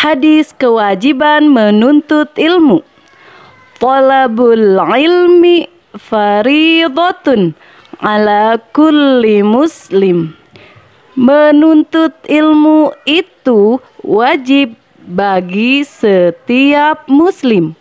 Hadis kewajiban menuntut ilmu. Talabul ilmi faridatun ala kulli muslim. Menuntut ilmu itu wajib bagi setiap muslim.